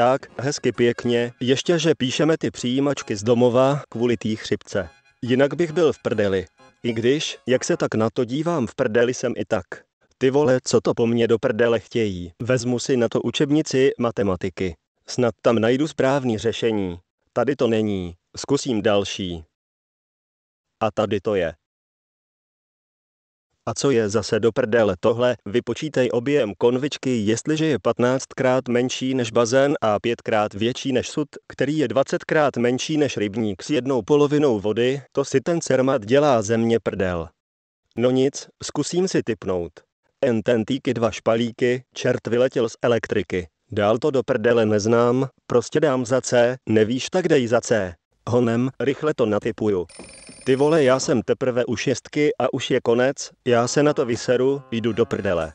tak, hezky pěkně, ještě že píšeme ty přijímačky z domova kvůli té chřipce. Jinak bych byl v prdeli. I když, jak se tak na to dívám, v prdeli jsem i tak. Ty vole, co to po mně do prdele chtějí? Vezmu si na to učebnici matematiky. Snad tam najdu správný řešení. Tady to není. Zkusím další. A tady to je. A co je zase do prdele tohle? Vypočítej objem konvičky, jestliže je 15krát menší než bazén a 5krát větší než sud, který je 20krát menší než rybník s jednou polovinou vody, to si ten cermat dělá země prdel. No nic, zkusím si typnout. Ententíky dva špalíky, čert vyletěl z elektriky. Dál to do prdele neznám, prostě dám za C, nevíš tak dej za C. Honem, rychle to natypuju. Ty vole, já jsem teprve u šestky a už je konec, já se na to vyseru, jdu do prdele.